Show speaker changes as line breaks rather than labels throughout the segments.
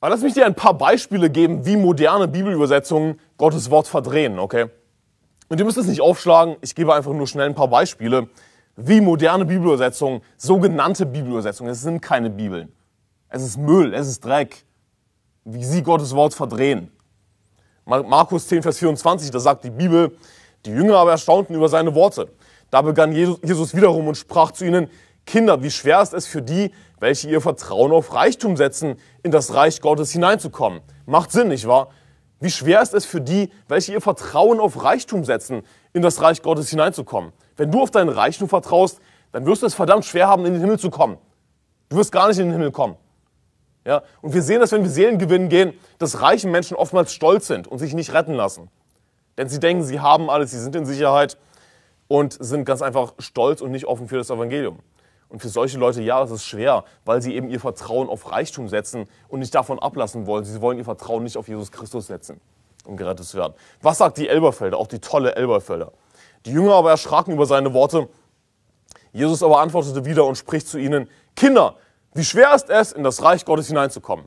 Aber lass mich dir ein paar Beispiele geben, wie moderne Bibelübersetzungen Gottes Wort verdrehen, okay? Und ihr müsst es nicht aufschlagen, ich gebe einfach nur schnell ein paar Beispiele, wie moderne Bibelübersetzungen, sogenannte Bibelübersetzungen, es sind keine Bibeln. Es ist Müll, es ist Dreck, wie sie Gottes Wort verdrehen. Markus 10, Vers 24, da sagt die Bibel, die Jünger aber erstaunten über seine Worte. Da begann Jesus wiederum und sprach zu ihnen, Kinder, wie schwer ist es für die, welche ihr Vertrauen auf Reichtum setzen, in das Reich Gottes hineinzukommen? Macht Sinn, nicht wahr? Wie schwer ist es für die, welche ihr Vertrauen auf Reichtum setzen, in das Reich Gottes hineinzukommen? Wenn du auf deinen Reichtum vertraust, dann wirst du es verdammt schwer haben, in den Himmel zu kommen. Du wirst gar nicht in den Himmel kommen. Ja? Und wir sehen das, wenn wir Seelen gewinnen gehen, dass reiche Menschen oftmals stolz sind und sich nicht retten lassen. Denn sie denken, sie haben alles, sie sind in Sicherheit und sind ganz einfach stolz und nicht offen für das Evangelium. Und für solche Leute, ja, das ist schwer, weil sie eben ihr Vertrauen auf Reichtum setzen und nicht davon ablassen wollen. Sie wollen ihr Vertrauen nicht auf Jesus Christus setzen, um gerettet zu werden. Was sagt die Elberfelder, auch die tolle Elberfelder? Die Jünger aber erschraken über seine Worte. Jesus aber antwortete wieder und spricht zu ihnen, Kinder, wie schwer ist es, in das Reich Gottes hineinzukommen?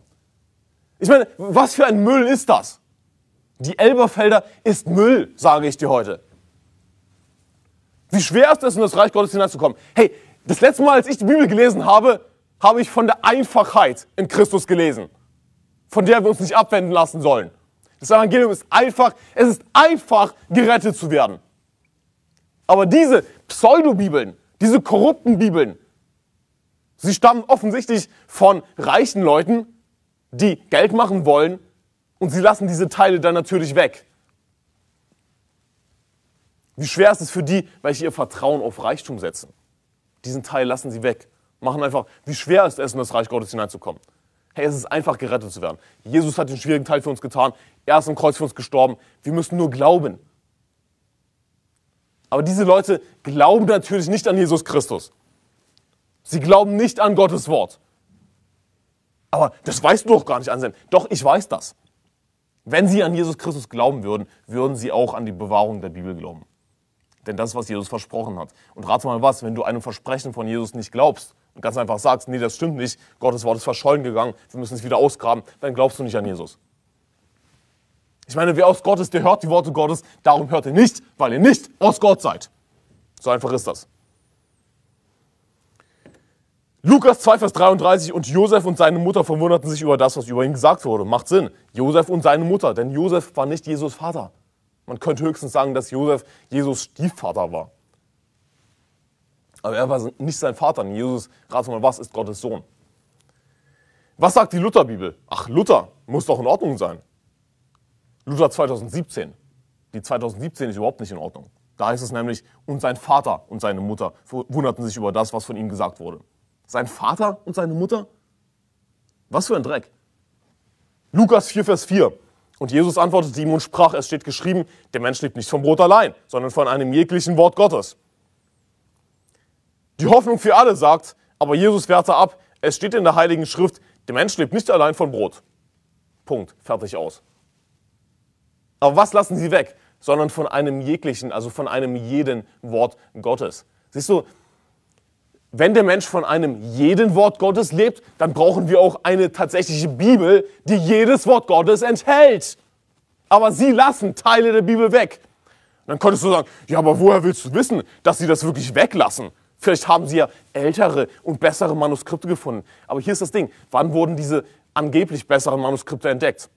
Ich meine, was für ein Müll ist das? Die Elberfelder ist Müll, sage ich dir heute. Wie schwer ist es, in das Reich Gottes hineinzukommen? Hey, das letzte Mal, als ich die Bibel gelesen habe, habe ich von der Einfachheit in Christus gelesen, von der wir uns nicht abwenden lassen sollen. Das Evangelium ist einfach, es ist einfach, gerettet zu werden. Aber diese Pseudobibeln, diese korrupten Bibeln, sie stammen offensichtlich von reichen Leuten, die Geld machen wollen und sie lassen diese Teile dann natürlich weg. Wie schwer ist es für die, welche ihr Vertrauen auf Reichtum setzen? diesen Teil lassen sie weg. Machen einfach, wie schwer ist es, in das Reich Gottes hineinzukommen. Hey, es ist einfach, gerettet zu werden. Jesus hat den schwierigen Teil für uns getan. Er ist am Kreuz für uns gestorben. Wir müssen nur glauben. Aber diese Leute glauben natürlich nicht an Jesus Christus. Sie glauben nicht an Gottes Wort. Aber das weißt du doch gar nicht, Anselm. Doch, ich weiß das. Wenn sie an Jesus Christus glauben würden, würden sie auch an die Bewahrung der Bibel glauben. Denn das ist, was Jesus versprochen hat. Und rate mal was, wenn du einem Versprechen von Jesus nicht glaubst und ganz einfach sagst, nee, das stimmt nicht, Gottes Wort ist verschollen gegangen, wir müssen es wieder ausgraben, dann glaubst du nicht an Jesus. Ich meine, wer aus Gott ist, der hört die Worte Gottes, darum hört ihr nicht, weil ihr nicht aus Gott seid. So einfach ist das. Lukas 2, Vers 33 und Josef und seine Mutter verwunderten sich über das, was über ihn gesagt wurde. Macht Sinn. Josef und seine Mutter, denn Josef war nicht Jesus Vater. Man könnte höchstens sagen, dass Josef Jesus Stiefvater war. Aber er war nicht sein Vater. Und Jesus, rat mal was, ist Gottes Sohn. Was sagt die Lutherbibel? Ach, Luther muss doch in Ordnung sein. Luther 2017. Die 2017 ist überhaupt nicht in Ordnung. Da heißt es nämlich, und sein Vater und seine Mutter wunderten sich über das, was von ihm gesagt wurde. Sein Vater und seine Mutter? Was für ein Dreck. Lukas 4, Vers 4. Und Jesus antwortete ihm und sprach, es steht geschrieben, der Mensch lebt nicht vom Brot allein, sondern von einem jeglichen Wort Gottes. Die Hoffnung für alle sagt, aber Jesus wehrte ab, es steht in der Heiligen Schrift, der Mensch lebt nicht allein von Brot. Punkt, fertig aus. Aber was lassen sie weg? Sondern von einem jeglichen, also von einem jeden Wort Gottes. Siehst du, wenn der Mensch von einem jeden Wort Gottes lebt, dann brauchen wir auch eine tatsächliche Bibel, die jedes Wort Gottes enthält. Aber sie lassen Teile der Bibel weg. dann könntest du sagen, ja, aber woher willst du wissen, dass sie das wirklich weglassen? Vielleicht haben sie ja ältere und bessere Manuskripte gefunden. Aber hier ist das Ding, wann wurden diese angeblich besseren Manuskripte entdeckt?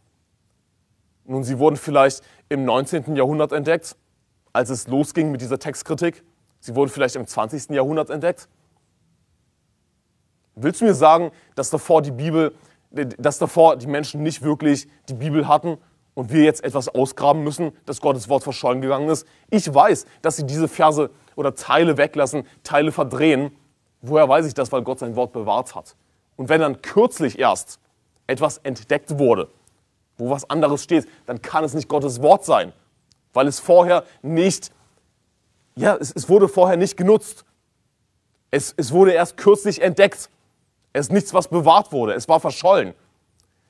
Nun, sie wurden vielleicht im 19. Jahrhundert entdeckt, als es losging mit dieser Textkritik. Sie wurden vielleicht im 20. Jahrhundert entdeckt Willst du mir sagen, dass davor die Bibel, dass davor die Menschen nicht wirklich die Bibel hatten und wir jetzt etwas ausgraben müssen, dass Gottes Wort verschollen gegangen ist? Ich weiß, dass sie diese Verse oder Teile weglassen, Teile verdrehen. Woher weiß ich das? Weil Gott sein Wort bewahrt hat. Und wenn dann kürzlich erst etwas entdeckt wurde, wo was anderes steht, dann kann es nicht Gottes Wort sein, weil es vorher nicht, ja, es, es wurde vorher nicht genutzt. Es, es wurde erst kürzlich entdeckt. Es ist nichts, was bewahrt wurde. Es war verschollen.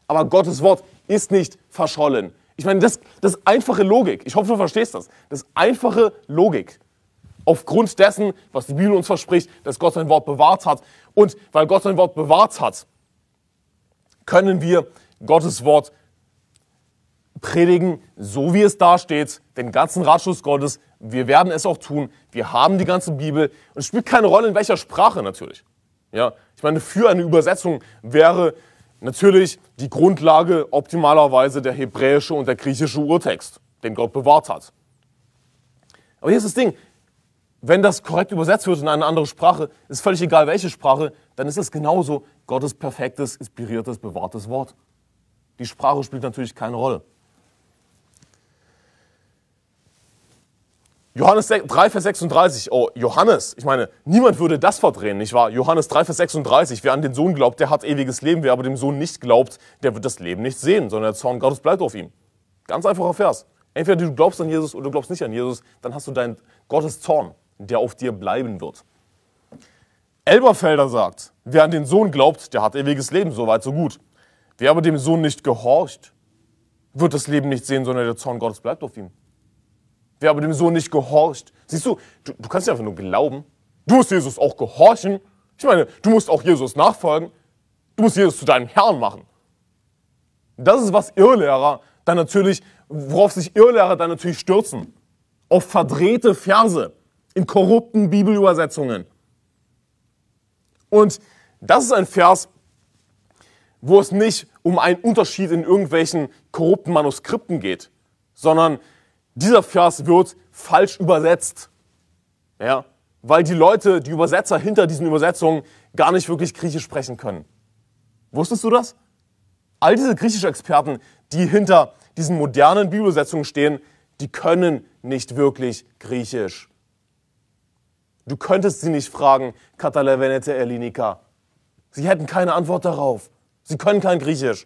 Aber Gottes Wort ist nicht verschollen. Ich meine, das, das ist einfache Logik. Ich hoffe, du verstehst das. Das ist einfache Logik. Aufgrund dessen, was die Bibel uns verspricht, dass Gott sein Wort bewahrt hat. Und weil Gott sein Wort bewahrt hat, können wir Gottes Wort predigen, so wie es dasteht, den ganzen Ratschluss Gottes. Wir werden es auch tun. Wir haben die ganze Bibel. Und es spielt keine Rolle, in welcher Sprache natürlich. Ja, ich meine, für eine Übersetzung wäre natürlich die Grundlage optimalerweise der hebräische und der griechische Urtext, den Gott bewahrt hat. Aber hier ist das Ding, wenn das korrekt übersetzt wird in eine andere Sprache, ist völlig egal welche Sprache, dann ist es genauso Gottes perfektes, inspiriertes, bewahrtes Wort. Die Sprache spielt natürlich keine Rolle. Johannes 3, Vers 36. Oh, Johannes. Ich meine, niemand würde das verdrehen, nicht wahr? Johannes 3, Vers 36. Wer an den Sohn glaubt, der hat ewiges Leben. Wer aber dem Sohn nicht glaubt, der wird das Leben nicht sehen, sondern der Zorn Gottes bleibt auf ihm. Ganz einfacher Vers. Entweder du glaubst an Jesus oder du glaubst nicht an Jesus, dann hast du deinen Gottes Zorn, der auf dir bleiben wird. Elberfelder sagt, wer an den Sohn glaubt, der hat ewiges Leben, soweit so gut. Wer aber dem Sohn nicht gehorcht, wird das Leben nicht sehen, sondern der Zorn Gottes bleibt auf ihm. Wer aber dem Sohn nicht gehorcht. Siehst du, du, du kannst ja einfach nur glauben. Du musst Jesus auch gehorchen. Ich meine, du musst auch Jesus nachfolgen. Du musst Jesus zu deinem Herrn machen. Das ist, was Irrlehrer dann natürlich, worauf sich Irrlehrer dann natürlich stürzen. Auf verdrehte Verse in korrupten Bibelübersetzungen. Und das ist ein Vers, wo es nicht um einen Unterschied in irgendwelchen korrupten Manuskripten geht, sondern dieser Vers wird falsch übersetzt. Ja? Weil die Leute, die Übersetzer hinter diesen Übersetzungen gar nicht wirklich Griechisch sprechen können. Wusstest du das? All diese griechische Experten, die hinter diesen modernen Bibelübersetzungen stehen, die können nicht wirklich Griechisch. Du könntest sie nicht fragen, Katalevenete Elinika. Sie hätten keine Antwort darauf. Sie können kein Griechisch.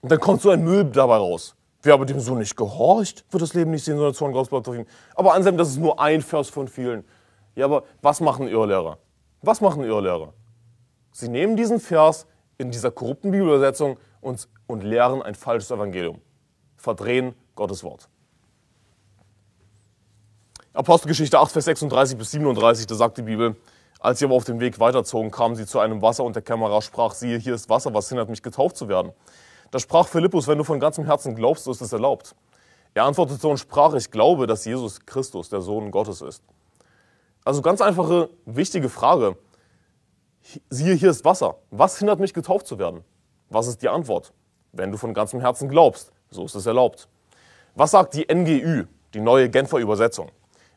Und dann kommt so ein Müll dabei raus. Wer aber dem Sohn nicht gehorcht, wird das Leben nicht sehen, sondern Zorn Gottes bleibt auf ihm. Aber Anselm, das ist nur ein Vers von vielen. Ja, aber was machen Irrlehrer? Was machen Irrlehrer? Sie nehmen diesen Vers in dieser korrupten Bibelübersetzung und, und lehren ein falsches Evangelium. Verdrehen Gottes Wort. Apostelgeschichte 8, Vers 36 bis 37, da sagt die Bibel, als sie aber auf dem Weg weiterzogen, kamen sie zu einem Wasser und der Kämmerer sprach, siehe, hier ist Wasser, was hindert mich getauft zu werden? Da sprach Philippus, wenn du von ganzem Herzen glaubst, so ist es erlaubt. Er antwortete und sprach, ich glaube, dass Jesus Christus der Sohn Gottes ist. Also ganz einfache, wichtige Frage. Siehe, hier ist Wasser. Was hindert mich, getauft zu werden? Was ist die Antwort? Wenn du von ganzem Herzen glaubst, so ist es erlaubt. Was sagt die NGÜ, die neue Genfer Übersetzung?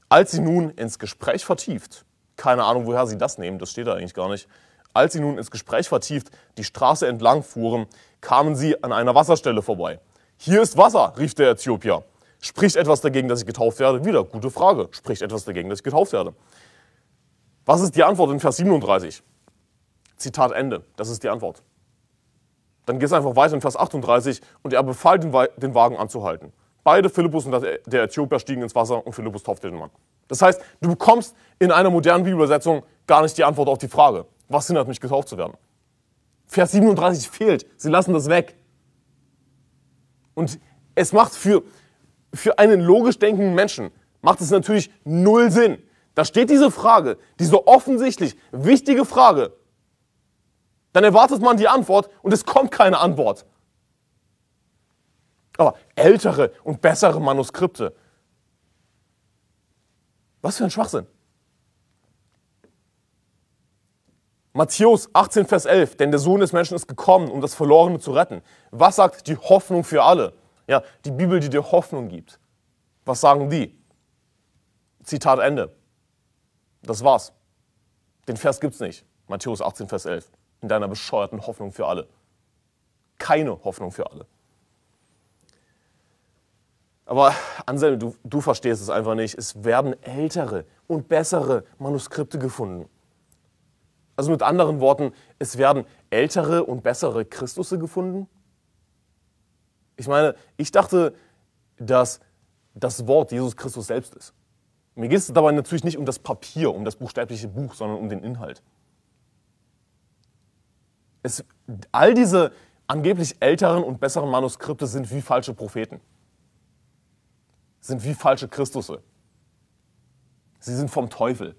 Als sie nun ins Gespräch vertieft, keine Ahnung, woher sie das nehmen, das steht da eigentlich gar nicht, als sie nun ins Gespräch vertieft die Straße entlang fuhren, kamen sie an einer Wasserstelle vorbei. Hier ist Wasser, rief der Äthiopier. Spricht etwas dagegen, dass ich getauft werde? Wieder, gute Frage. Spricht etwas dagegen, dass ich getauft werde? Was ist die Antwort in Vers 37? Zitat Ende. Das ist die Antwort. Dann geht es einfach weiter in Vers 38 und er befahl, den, den Wagen anzuhalten. Beide, Philippus und der Äthiopier, stiegen ins Wasser und Philippus taufte den Mann. Das heißt, du bekommst in einer modernen Bibelübersetzung gar nicht die Antwort auf die Frage. Was hindert mich, getauft zu werden? Vers 37 fehlt. Sie lassen das weg. Und es macht für, für einen logisch denkenden Menschen, macht es natürlich null Sinn. Da steht diese Frage, diese offensichtlich wichtige Frage. Dann erwartet man die Antwort und es kommt keine Antwort. Aber ältere und bessere Manuskripte. Was für ein Schwachsinn. Matthäus 18, Vers 11, denn der Sohn des Menschen ist gekommen, um das Verlorene zu retten. Was sagt die Hoffnung für alle? Ja, die Bibel, die dir Hoffnung gibt. Was sagen die? Zitat Ende. Das war's. Den Vers gibt's nicht. Matthäus 18, Vers 11. In deiner bescheuerten Hoffnung für alle. Keine Hoffnung für alle. Aber Anselm, du, du verstehst es einfach nicht. Es werden ältere und bessere Manuskripte gefunden. Also mit anderen Worten, es werden ältere und bessere Christusse gefunden? Ich meine, ich dachte, dass das Wort Jesus Christus selbst ist. Mir geht es dabei natürlich nicht um das Papier, um das buchstäbliche Buch, sondern um den Inhalt. Es, all diese angeblich älteren und besseren Manuskripte sind wie falsche Propheten, sind wie falsche Christusse. Sie sind vom Teufel.